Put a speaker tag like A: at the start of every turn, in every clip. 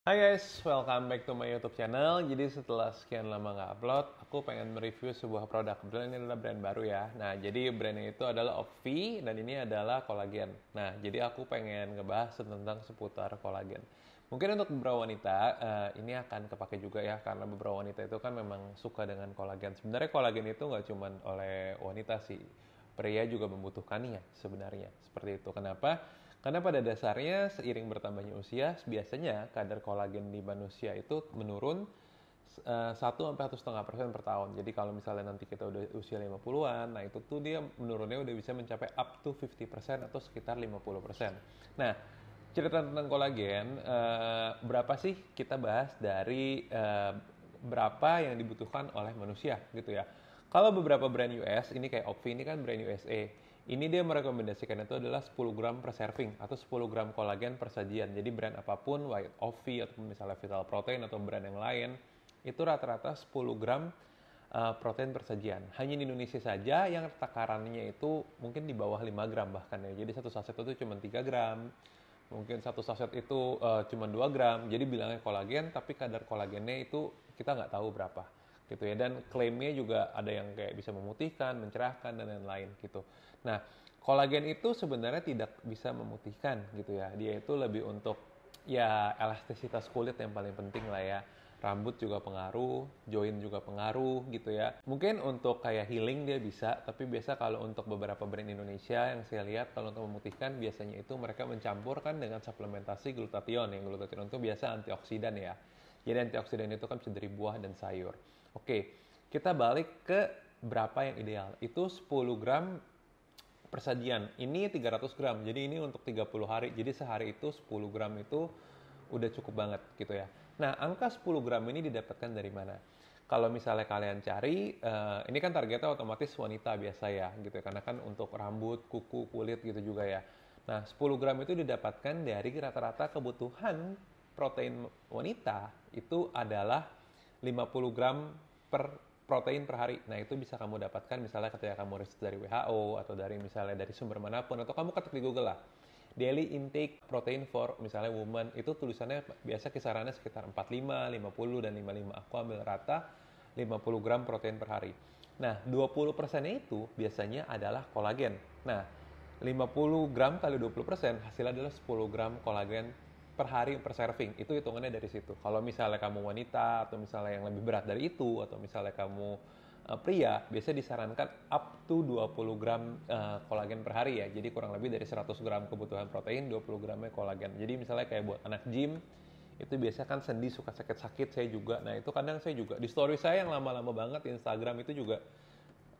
A: Hai guys, welcome back to my YouTube channel. Jadi setelah sekian lama nggak upload, aku pengen mereview sebuah produk. Kebetulan ini adalah brand baru ya. Nah, jadi brandnya itu adalah Ovi dan ini adalah kolagen. Nah, jadi aku pengen ngebahas tentang seputar kolagen. Mungkin untuk beberapa wanita eh, ini akan kepake juga ya, karena beberapa wanita itu kan memang suka dengan kolagen. Sebenarnya kolagen itu nggak cuma oleh wanita sih, pria juga membutuhkannya sebenarnya. Seperti itu. Kenapa? Karena pada dasarnya seiring bertambahnya usia, biasanya kadar kolagen di manusia itu menurun eh, satu sampai satu setengah persen per tahun. Jadi kalau misalnya nanti kita udah usia 50-an, nah itu tuh dia menurunnya udah bisa mencapai up to 50 atau sekitar 50 Nah, cerita tentang kolagen, eh, berapa sih kita bahas dari eh, berapa yang dibutuhkan oleh manusia gitu ya. Kalau beberapa brand US, ini kayak Opvi ini kan brand USA ini dia merekomendasikan itu adalah 10 gram per serving atau 10 gram kolagen per sajian. Jadi brand apapun, White Ovi atau misalnya Vital Protein atau brand yang lain, itu rata-rata 10 gram uh, protein per sajian. Hanya di Indonesia saja yang takarannya itu mungkin di bawah 5 gram bahkan ya. Jadi satu saset itu cuma 3 gram. Mungkin satu saset itu uh, eh, cuma 2 gram. Jadi bilangnya kolagen tapi kadar kolagennya itu kita nggak tahu berapa gitu ya dan klaimnya juga ada yang kayak bisa memutihkan, mencerahkan dan lain-lain gitu. Nah, kolagen itu sebenarnya tidak bisa memutihkan gitu ya. Dia itu lebih untuk ya elastisitas kulit yang paling penting lah ya. Rambut juga pengaruh, joint juga pengaruh gitu ya. Mungkin untuk kayak healing dia bisa, tapi biasa kalau untuk beberapa brand Indonesia yang saya lihat kalau untuk memutihkan biasanya itu mereka mencampurkan dengan suplementasi glutathione. Yang glutathione itu biasa antioksidan ya. Jadi antioksidan itu kan bisa dari buah dan sayur. Oke, kita balik ke berapa yang ideal. Itu 10 gram persajian. Ini 300 gram. Jadi ini untuk 30 hari. Jadi sehari itu 10 gram itu udah cukup banget gitu ya. Nah, angka 10 gram ini didapatkan dari mana? Kalau misalnya kalian cari, uh, ini kan targetnya otomatis wanita biasa ya, gitu ya. Karena kan untuk rambut, kuku, kulit gitu juga ya. Nah, 10 gram itu didapatkan dari rata-rata kebutuhan protein wanita itu adalah 50 gram per protein per hari. Nah, itu bisa kamu dapatkan misalnya ketika kamu riset dari WHO atau dari misalnya dari sumber manapun atau kamu ketik di Google lah. Daily intake protein for misalnya woman itu tulisannya biasa kisarannya sekitar 45, 50 dan 55. Aku ambil rata 50 gram protein per hari. Nah, 20 persennya itu biasanya adalah kolagen. Nah, 50 gram kali 20 persen hasilnya adalah 10 gram kolagen per hari per serving itu hitungannya dari situ kalau misalnya kamu wanita atau misalnya yang lebih berat dari itu atau misalnya kamu uh, pria biasanya disarankan up to 20 gram uh, kolagen per hari ya jadi kurang lebih dari 100 gram kebutuhan protein 20 gramnya kolagen jadi misalnya kayak buat anak gym itu biasa kan sendi suka sakit-sakit saya juga nah itu kadang saya juga di story saya yang lama-lama banget Instagram itu juga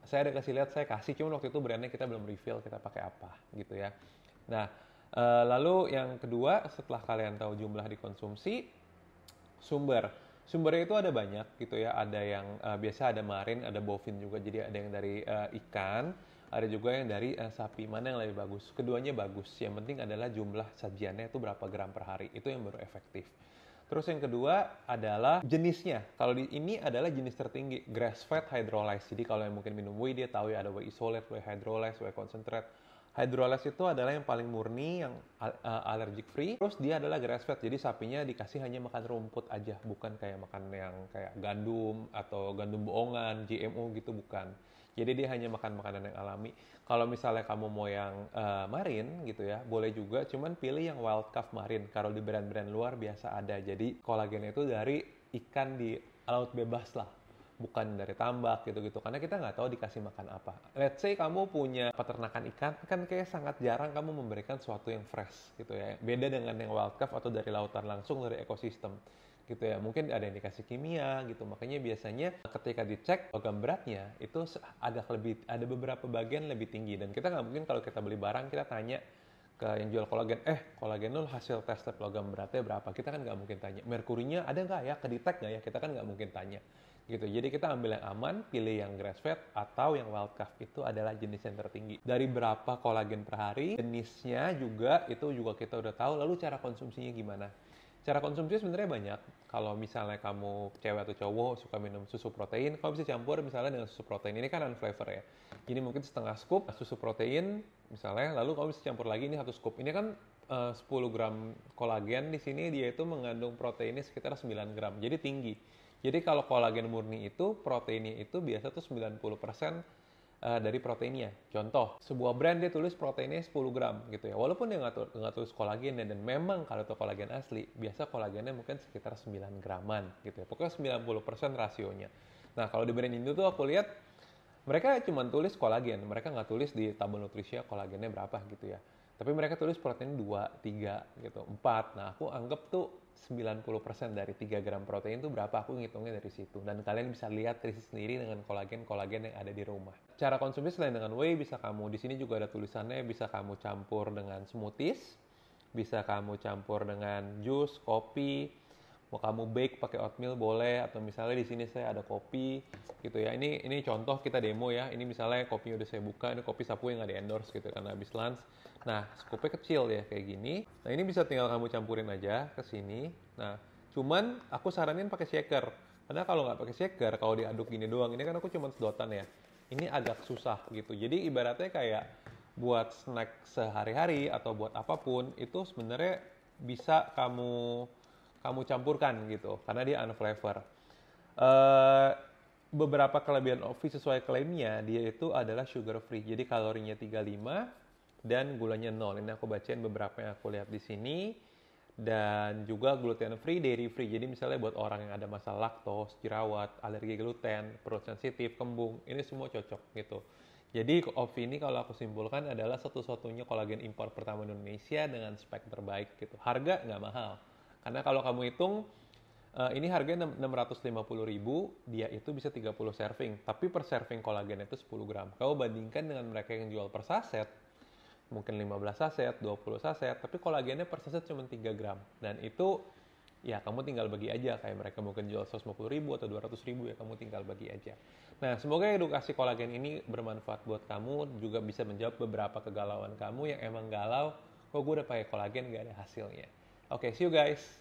A: saya ada kasih lihat saya kasih cuman waktu itu brandnya kita belum reveal kita pakai apa gitu ya nah Eh, lalu yang kedua, setelah kalian tahu jumlah dikonsumsi, sumber. Sumbernya itu ada banyak gitu ya, ada yang uh, biasa ada marin, ada bovin juga, jadi ada yang dari uh, ikan, ada juga yang dari uh, sapi. Mana yang lebih bagus? Keduanya bagus. Yang penting adalah jumlah sajiannya itu berapa gram per hari, itu yang baru efektif. Terus yang kedua adalah jenisnya. Kalau di ini adalah jenis tertinggi, grass fed hydrolyzed. Jadi kalau yang mungkin minum whey dia tahu ya ada whey isolate, whey hydrolyzed, whey concentrate hydrolyzed itu adalah yang paling murni, yang uh, allergic free. Terus dia adalah grass fed, jadi sapinya dikasih hanya makan rumput aja, bukan kayak makan yang kayak gandum atau gandum boongan, GMO gitu bukan. Jadi dia hanya makan makanan yang alami. Kalau misalnya kamu mau yang uh, eh, marin gitu ya, boleh juga, cuman pilih yang wild calf marin. Kalau di brand-brand luar biasa ada. Jadi kolagennya itu dari ikan di laut bebas lah bukan dari tambak gitu-gitu karena kita nggak tahu dikasih makan apa let's say kamu punya peternakan ikan kan kayak sangat jarang kamu memberikan sesuatu yang fresh gitu ya beda dengan yang wild caught atau dari lautan langsung dari ekosistem gitu ya mungkin ada yang dikasih kimia gitu makanya biasanya ketika dicek logam beratnya itu ada lebih ada beberapa bagian lebih tinggi dan kita nggak mungkin kalau kita beli barang kita tanya ke yang jual kolagen eh kolagen nol hasil tes logam beratnya berapa kita kan nggak mungkin tanya merkurinya ada nggak ya kedetek nggak ya kita kan nggak mungkin tanya gitu. Jadi kita ambil yang aman, pilih yang grass fed atau yang wild calf itu adalah jenis yang tertinggi. Dari berapa kolagen per hari, jenisnya juga itu juga kita udah tahu. Lalu cara konsumsinya gimana? Cara konsumsi sebenarnya banyak. Kalau misalnya kamu cewek atau cowok suka minum susu protein, kamu bisa campur misalnya dengan susu protein. Ini kan unflavor ya. Ini mungkin setengah scoop susu protein misalnya, lalu kamu bisa campur lagi ini satu scoop. Ini kan 10 eh, gram kolagen di sini dia itu mengandung proteinnya sekitar 9 gram. Jadi tinggi. Jadi kalau kolagen murni itu proteinnya itu biasa tuh 90% eh, dari proteinnya. Contoh, sebuah brand dia tulis proteinnya 10 gram gitu ya. Walaupun dia nggak tulis kolagennya dan memang kalau itu kolagen asli, biasa kolagennya mungkin sekitar 9 graman gitu ya. Pokoknya 90% rasionya. Nah, kalau di brand itu tuh aku lihat mereka cuma tulis kolagen, mereka nggak tulis di tabel nutrisi kolagennya berapa gitu ya. Tapi mereka tulis protein 2, 3 gitu, 4. Nah, aku anggap tuh 90% dari 3 gram protein itu berapa aku ngitungnya dari situ dan kalian bisa lihat krisis sendiri dengan kolagen-kolagen yang ada di rumah cara konsumsi selain dengan whey bisa kamu di sini juga ada tulisannya bisa kamu campur dengan smoothies bisa kamu campur dengan jus, kopi, mau kamu bake pakai oatmeal boleh atau misalnya di sini saya ada kopi gitu ya ini ini contoh kita demo ya ini misalnya kopi udah saya buka ini kopi sapu yang nggak di endorse gitu karena habis lunch nah scoopnya kecil ya kayak gini nah ini bisa tinggal kamu campurin aja ke sini nah cuman aku saranin pakai shaker karena kalau nggak pakai shaker kalau diaduk gini doang ini kan aku cuma sedotan ya ini agak susah gitu jadi ibaratnya kayak buat snack sehari-hari atau buat apapun itu sebenarnya bisa kamu kamu campurkan gitu karena dia unflavor. Uh, eh, beberapa kelebihan Ovi sesuai klaimnya dia itu adalah sugar free. Jadi kalorinya 35 dan gulanya 0. Ini aku bacain beberapa yang aku lihat di sini dan juga gluten free, dairy free. Jadi misalnya buat orang yang ada masalah laktos, jerawat, alergi gluten, perut sensitif, kembung, ini semua cocok gitu. Jadi Ovi ini kalau aku simpulkan adalah satu-satunya kolagen impor pertama Indonesia dengan spek terbaik gitu. Harga nggak mahal. Karena kalau kamu hitung, uh, ini harganya 650 ribu, dia itu bisa 30 serving. Tapi per serving kolagen itu 10 gram. Kalau bandingkan dengan mereka yang jual per saset, mungkin 15 saset, 20 saset, tapi kolagennya per saset cuma 3 gram. Dan itu ya kamu tinggal bagi aja kayak mereka mungkin jual 150 ribu atau 200 ribu ya kamu tinggal bagi aja nah semoga edukasi kolagen ini bermanfaat buat kamu juga bisa menjawab beberapa kegalauan kamu yang emang galau kok gue udah pakai kolagen gak ada hasilnya Okay, see you guys.